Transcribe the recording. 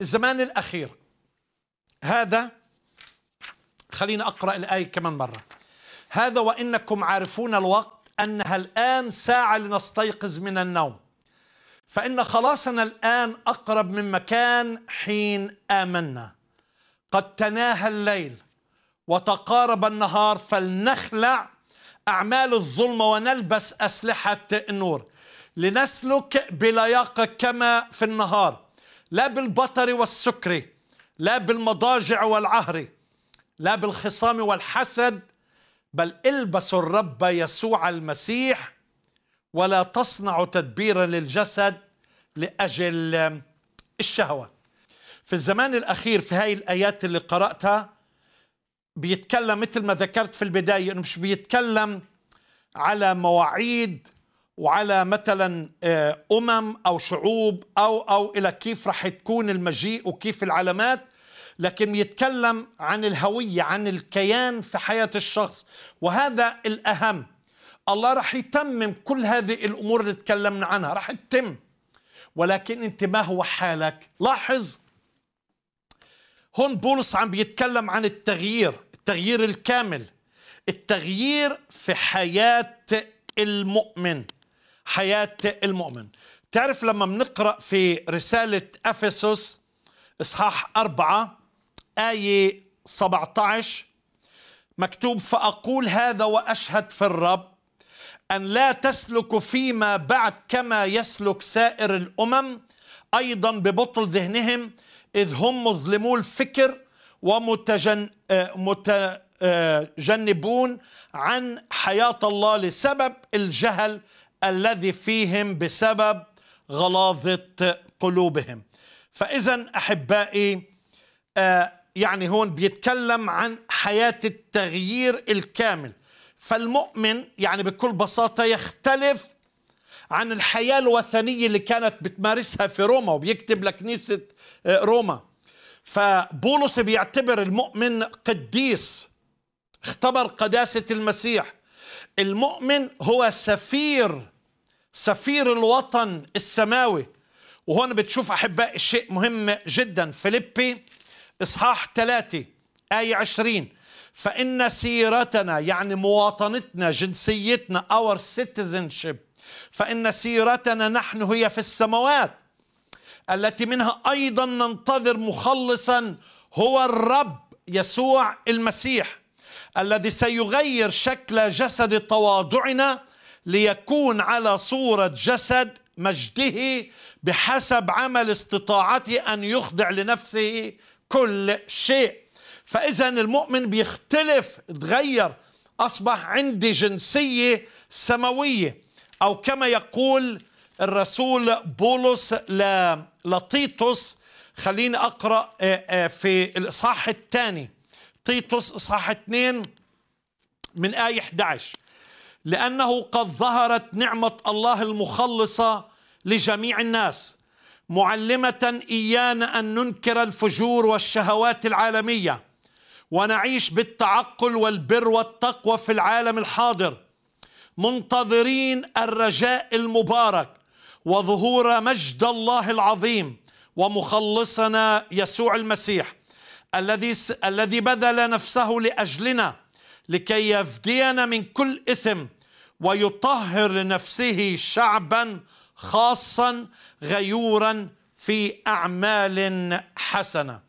الزمان الأخير هذا خلينا أقرأ الآية كمان مرة هذا وإنكم عارفون الوقت أنها الآن ساعة لنستيقظ من النوم فإن خلاصنا الآن أقرب مما كان حين آمنا قد تناهى الليل وتقارب النهار فلنخلع أعمال الظلم ونلبس أسلحة النور لنسلك بلياقة كما في النهار لا بالبطر والسكر لا بالمضاجع والعهر لا بالخصام والحسد بل البسوا الرب يسوع المسيح ولا تصنعوا تدبيرا للجسد لأجل الشهوة في الزمان الأخير في هاي الآيات اللي قرأتها بيتكلم مثل ما ذكرت في البداية أنه مش بيتكلم على مواعيد وعلى مثلا آه، امم او شعوب او او الى كيف راح تكون المجيء وكيف العلامات لكن يتكلم عن الهويه عن الكيان في حياه الشخص وهذا الاهم الله راح يتمم كل هذه الامور اللي تكلمنا عنها راح تتم ولكن انت ما هو حالك لاحظ هون بولس عم بيتكلم عن التغيير التغيير الكامل التغيير في حياه المؤمن حياة المؤمن تعرف لما بنقرأ في رسالة أفسس إصحاح أربعة آية 17 مكتوب فأقول هذا وأشهد في الرب أن لا تسلك فيما بعد كما يسلك سائر الأمم أيضا ببطل ذهنهم إذ هم مظلمو الفكر ومتجنبون آه، آه، عن حياة الله لسبب الجهل الذي فيهم بسبب غلاظة قلوبهم فإذا أحبائي آه، يعني هون بيتكلم عن حياة التغيير الكامل فالمؤمن يعني بكل بساطة يختلف عن الحياة الوثنية اللي كانت بتمارسها في روما وبيكتب لكنيسة آه، روما فبولس بيعتبر المؤمن قديس اختبر قداسة المسيح المؤمن هو سفير سفير الوطن السماوي وهون بتشوف أحباء شيء مهم جدا فيلبي إصحاح ثلاثة آية 20 فإن سيرتنا يعني مواطنتنا جنسيتنا our citizenship فإن سيرتنا نحن هي في السماوات التي منها أيضا ننتظر مخلصا هو الرب يسوع المسيح الذي سيغير شكل جسد تواضعنا ليكون على صورة جسد مجده بحسب عمل استطاعته أن يخضع لنفسه كل شيء فإذا المؤمن بيختلف تغير أصبح عندي جنسية سماوية أو كما يقول الرسول بولس لطيطس خليني أقرأ آه، آه، في الإصحاح الثاني تيتوس إصحاح 2 من آية 11 لأنه قد ظهرت نعمة الله المخلصة لجميع الناس معلمة إيانا أن ننكر الفجور والشهوات العالمية ونعيش بالتعقل والبر والتقوى في العالم الحاضر منتظرين الرجاء المبارك وظهور مجد الله العظيم ومخلصنا يسوع المسيح الذي الذي بذل نفسه لاجلنا لكي يفدينا من كل اثم ويطهر لنفسه شعبا خاصا غيورا في اعمال حسنه